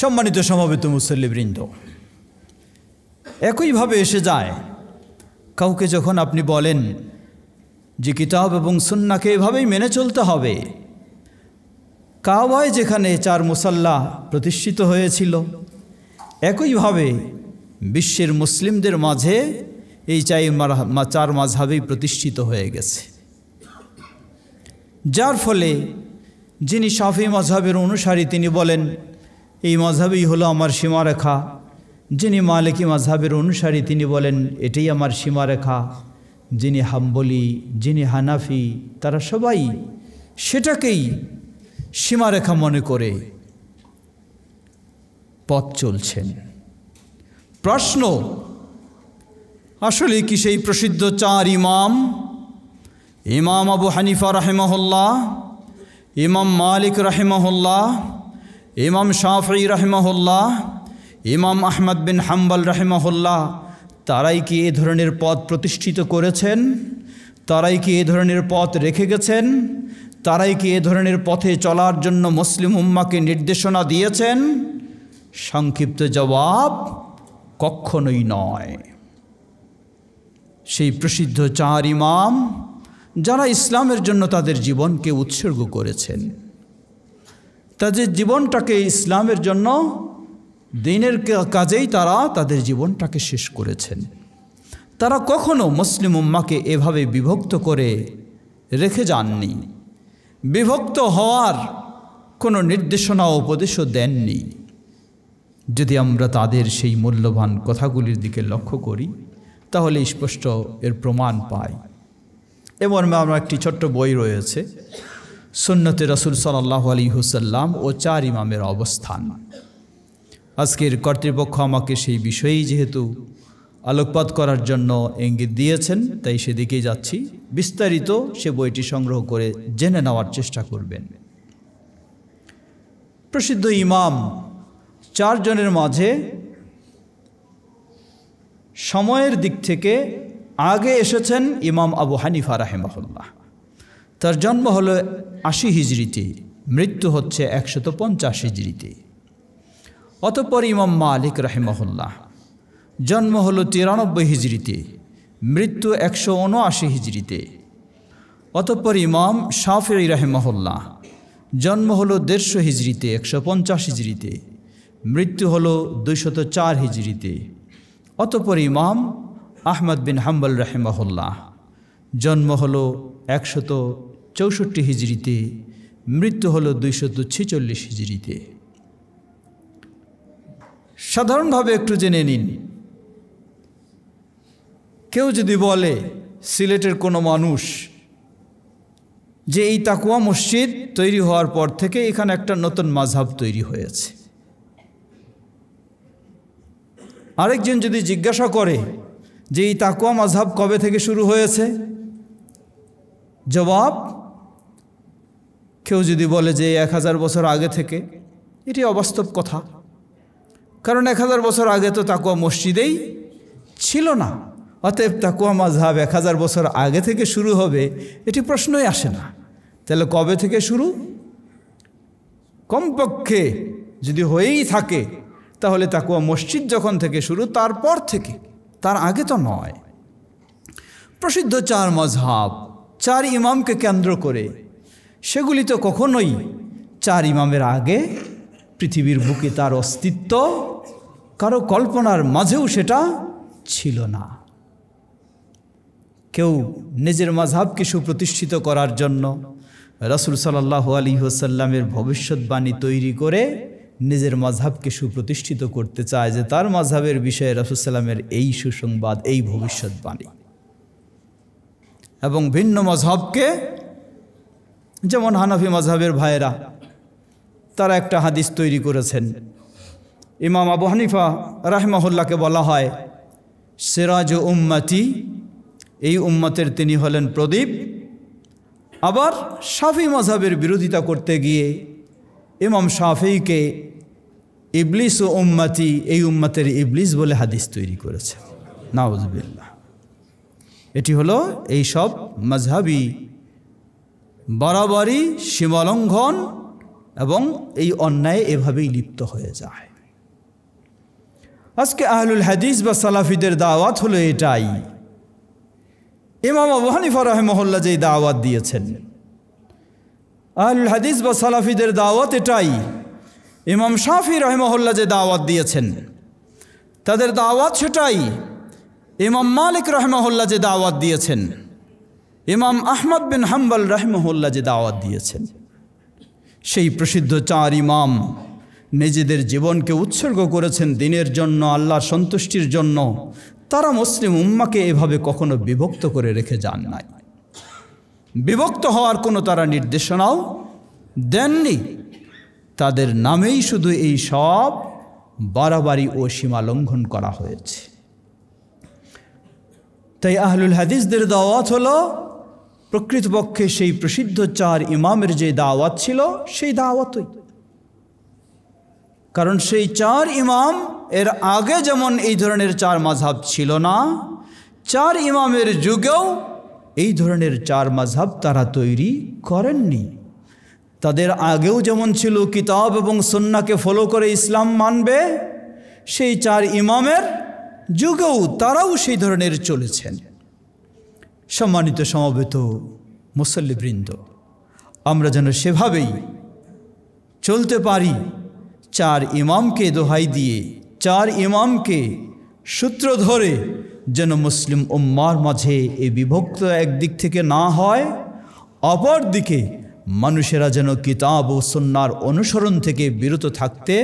সম্মানিত সমাবেত মুসল্লিবৃন্দ একইভাবে এসে যায় কাউকে যখন আপনি বলেন যে কিতাব এবং সুন্নাকে এভাবেই মেনে চলতে হবে কাওয়ায় যেখানে চার মুসাল্লা প্রতিষ্ঠিত হয়েছিল একইভাবে বিশ্বের মুসলিমদের মাঝে এই চাই চার মাঝাবেই প্রতিষ্ঠিত হয়ে গেছে যার ফলে যিনি সাফি মাঝহাবের অনুসারী তিনি বলেন এই মাঝহাবই হলো আমার সীমারেখা যিনি মালিকি মাঝহাবের অনুসারী তিনি বলেন এটাই আমার সীমারেখা যিনি হাম্বলি যিনি হানাফি তারা সবাই সেটাকেই সীমারেখা মনে করে পথ চলছেন প্রশ্ন আসলে কি সেই প্রসিদ্ধ চার ইমাম ইমাম আবু হানিফা রাহেমহল্লা ইমাম মালিক রাহেমহল্লা ইমাম শাহি রহমাহুল্লাহ ইমাম আহমদ বিন হাম্বাল রহমাহুল্লাহ তারাই কি এ ধরনের পথ প্রতিষ্ঠিত করেছেন তারাই কি এ ধরনের পথ রেখে গেছেন তারাই কি এ ধরনের পথে চলার জন্য মুসলিম উম্মাকে নির্দেশনা দিয়েছেন সংক্ষিপ্ত জবাব কখনোই নয় সেই প্রসিদ্ধ চার ইমাম যারা ইসলামের জন্য তাদের জীবনকে উৎসর্গ করেছেন তাদের জীবনটাকে ইসলামের জন্য দিনের কাজেই তারা তাদের জীবনটাকে শেষ করেছেন তারা কখনো মুসলিম উম্মাকে এভাবে বিভক্ত করে রেখে যাননি বিভক্ত হওয়ার কোনো নির্দেশনা উপদেশও দেননি যদি আমরা তাদের সেই মূল্যবান কথাগুলির দিকে লক্ষ্য করি তাহলে স্পষ্ট এর প্রমাণ পাই এমন আমার একটি ছোট্ট বই রয়েছে সুন্নতে রসুল সাল্লাহ আলী হুসাল্লাম ও চার ইমামের অবস্থান আজকের কর্তৃপক্ষ আমাকে সেই বিষয়েই যেহেতু আলোকপাত করার জন্য ইঙ্গিত দিয়েছেন তাই সেদিকেই যাচ্ছি বিস্তারিত সে বইটি সংগ্রহ করে জেনে নেওয়ার চেষ্টা করবেন প্রসিদ্ধ ইমাম চারজনের মাঝে সময়ের দিক থেকে আগে এসেছেন ইমাম আবু হানিফা রাহেমাহুল্লাহ তার জন্ম হলো আশি হিজড়িতে মৃত্যু হচ্ছে একশত পঞ্চাশ হিজড়িতে অতপর ইমাম মালিক রাহেমহল্লাহ জন্ম হলো তিরানব্বই হিজড়িতে মৃত্যু একশো উনআশি হিজড়িতে অতপর ইমাম শাফি রাহেমহল্লাহ জন্ম হলো দেড়শো হিজড়িতে একশো পঞ্চাশ হিজড়িতে মৃত্যু হলো দুইশত চার হিজড়িতে অতপর ইমাম আহমদ বিন হাম্বল রাহেমহল্লাহ জন্ম হলো একশত চৌষট্টি হিজড়িতে মৃত্যু হলো দুইশত ছেচল্লিশ হিজড়িতে সাধারণভাবে একটু জেনে নিন কেউ যদি বলে সিলেটের কোনো মানুষ যে এই তাকুয়া মসজিদ তৈরি হওয়ার পর থেকে এখানে একটা নতুন মাঝহাব তৈরি হয়েছে আরেকজন যদি জিজ্ঞাসা করে যে এই তাকুয়া মাঝহাব কবে থেকে শুরু হয়েছে জবাব কেউ যদি বলে যে এক হাজার বছর আগে থেকে এটি অবাস্তব কথা কারণ এক হাজার বছর আগে তো তাকুয়া মসজিদেই ছিল না অতএব তাকুয়া মাঝহাব এক হাজার বছর আগে থেকে শুরু হবে এটি প্রশ্নই আসে না তাহলে কবে থেকে শুরু কমপক্ষে যদি হয়েই থাকে তাহলে তাকুয়া মসজিদ যখন থেকে শুরু তারপর থেকে তার আগে তো নয় প্রসিদ্ধ চার মজহাব চার ইমামকে কেন্দ্র করে সেগুলি তো কখনোই চার ইমামের আগে পৃথিবীর বুকে তার অস্তিত্ব কারো কল্পনার মাঝেও সেটা ছিল না কেউ নিজের মাঝহাবকে সুপ্রতিষ্ঠিত করার জন্য রসুল সাল্লাহ আলী হোসাল্লামের ভবিষ্যৎবাণী তৈরি করে নিজের মাঝহাবকে সুপ্রতিষ্ঠিত করতে চায় যে তার মাঝহাবের বিষয়ে রসুল সাল্লামের এই সুসংবাদ এই ভবিষ্যৎবাণী এবং ভিন্ন মজহবকে যেমন হানাফি মজহবের ভাইয়েরা তারা একটা হাদিস তৈরি করেছেন ইমাম আবু হানিফা রাহমাহুল্লাহকে বলা হয় সেরাজ উম্মাতি এই উম্মতের তিনি হলেন প্রদীপ আবার শাফি মজহাবের বিরোধিতা করতে গিয়ে ইমাম শাফিকে ইবলিস ও উম্মাতি এই উম্মাতের ইবলিস বলে হাদিস তৈরি করেছে নাউজবিল্লা এটি হলো এই সব মাঝহাবি বাড়াবাড়ি সীমালঙ্ঘন এবং এই অন্যায় এভাবেই লিপ্ত হয়ে যায় আজকে আহলুল হাদিস বা সালাফিদের দাওয়াত হলো এটাই ইমাম আবু হানিফা রহমহল্লা যেই দাওয়াত দিয়েছেন আহলুল হাদিস বা সালাফিদের দাওয়াত এটাই ইমাম শাফি রহমহল্লা যে দাওয়াত দিয়েছেন তাদের দাওয়াত সেটাই ইমাম মালিক রহমহল্লা যে দাওয়াত দিয়েছেন ইমাম আহমদ বিন হাম্বাল রহমহল্লা যে দাওয়াত দিয়েছেন সেই প্রসিদ্ধ চার ইমাম নিজেদের জীবনকে উৎসর্গ করেছেন দিনের জন্য আল্লাহ সন্তুষ্টির জন্য তারা মুসলিম উম্মাকে এভাবে কখনো বিভক্ত করে রেখে যান নাই বিভক্ত হওয়ার কোনো তারা নির্দেশনাও দেননি তাদের নামেই শুধু এই সব বাড়াবাড়ি ও সীমা লঙ্ঘন করা হয়েছে তাই আহলুল হাদিসদের দাওয়াত হলো প্রকৃতপক্ষে সেই প্রসিদ্ধ চার ইমামের যে দাওয়াত ছিল সেই দাওয়াতই কারণ সেই চার ইমাম এর আগে যেমন এই ধরনের চার মাঝহাব ছিল না চার ইমামের যুগেও এই ধরনের চার মাঝহাব তারা তৈরি করেননি তাদের আগেও যেমন ছিল কিতাব এবং সন্নাকে ফলো করে ইসলাম মানবে সেই চার ইমামের যুগেও তারাও সেই ধরনের চলেছেন সম্মানিত সমবেত মুসল্লিবৃন্দ আমরা যেন সেভাবেই চলতে পারি চার ইমামকে দোহাই দিয়ে চার ইমামকে সূত্র ধরে যেন মুসলিম উম্মার মাঝে এ বিভক্ত একদিক থেকে না হয় অপর দিকে মানুষেরা যেন কিতাব ও সন্ন্যার অনুসরণ থেকে বিরত থাকতে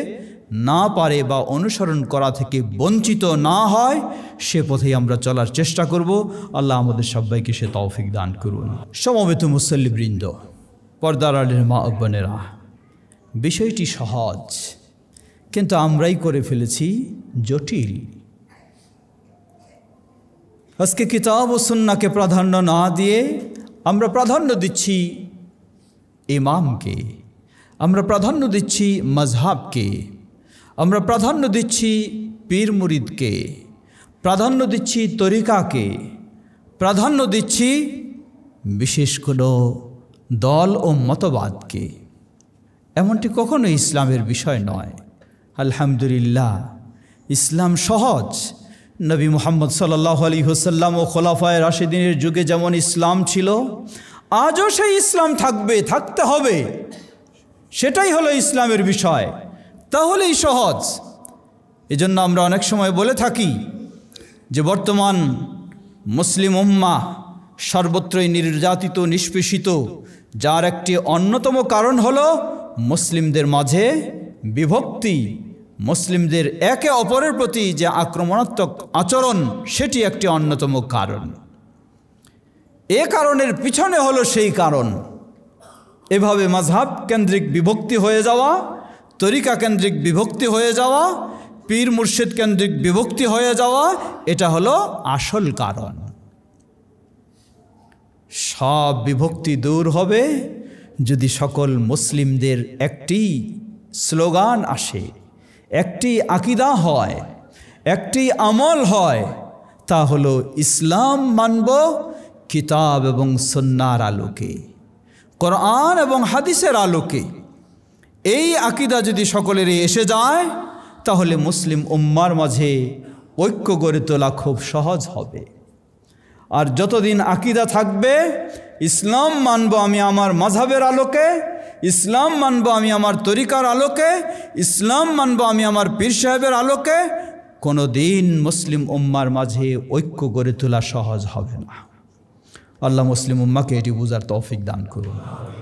না পারে বা অনুসরণ করা থেকে বঞ্চিত না হয় সে পথেই আমরা চলার চেষ্টা করব আল্লাহ আমাদের সবাইকে সে তৌফিক দান করুন সমবেত মুসল্লিবৃন্দ পর্দার আলের মা আব্বানেরা বিষয়টি সহজ কিন্তু আমরাই করে ফেলেছি জটিল আজকে কিতাব ও সুন্নাকে প্রাধান্য না দিয়ে আমরা প্রাধান্য দিচ্ছি ইমামকে আমরা প্রাধান্য দিচ্ছি মজহাবকে আমরা প্রাধান্য দিচ্ছি পীর মুরিদকে প্রাধান্য দিচ্ছি তরিকাকে প্রাধান্য দিচ্ছি বিশেষ কোনো দল ও মতবাদকে এমনটি কখনো ইসলামের বিষয় নয় আলহামদুলিল্লাহ ইসলাম সহজ নবী মোহাম্মদ সাল্লাহ আলী হোসাল্লাম ও খোলাফায় রাশেদিনের যুগে যেমন ইসলাম ছিল আজও সেই ইসলাম থাকবে থাকতে হবে সেটাই হলো ইসলামের বিষয় তাহলেই সহজ এজন্য আমরা অনেক সময় বলে থাকি যে বর্তমান মুসলিম উম্মা সর্বত্রই নির্যাতিত নিষ্পেষিত যার একটি অন্যতম কারণ হল মুসলিমদের মাঝে বিভক্তি মুসলিমদের একে অপরের প্রতি যে আক্রমণাত্মক আচরণ সেটি একটি অন্যতম কারণ এ কারণের পিছনে হলো সেই কারণ এভাবে মাঝহাব কেন্দ্রিক বিভক্তি হয়ে যাওয়া তরিকা কেন্দ্রিক বিভক্তি হয়ে যাওয়া পীর মুর্শিদ কেন্দ্রিক বিভক্তি হয়ে যাওয়া এটা হলো আসল কারণ সব বিভক্তি দূর হবে যদি সকল মুসলিমদের একটি স্লোগান আসে একটি আকিদা হয় একটি আমল হয় তা হলো ইসলাম মানব কিতাব এবং সন্ন্যার আলোকে কোরআন এবং হাদিসের আলোকে এই আকিদা যদি সকলেরই এসে যায় তাহলে মুসলিম উম্মার মাঝে ঐক্য গড়ে তোলা খুব সহজ হবে আর যতদিন আকিদা থাকবে ইসলাম মানব আমি আমার মাঝাবের আলোকে ইসলাম মানব আমি আমার তরিকার আলোকে ইসলাম মানব আমি আমার পীর সাহেবের আলোকে কোনো দিন মুসলিম উম্মার মাঝে ঐক্য গড়ে তোলা সহজ হবে না আল্লাহ মুসলিম উম্মাকে এটি বোঝার তৌফিক দান করুন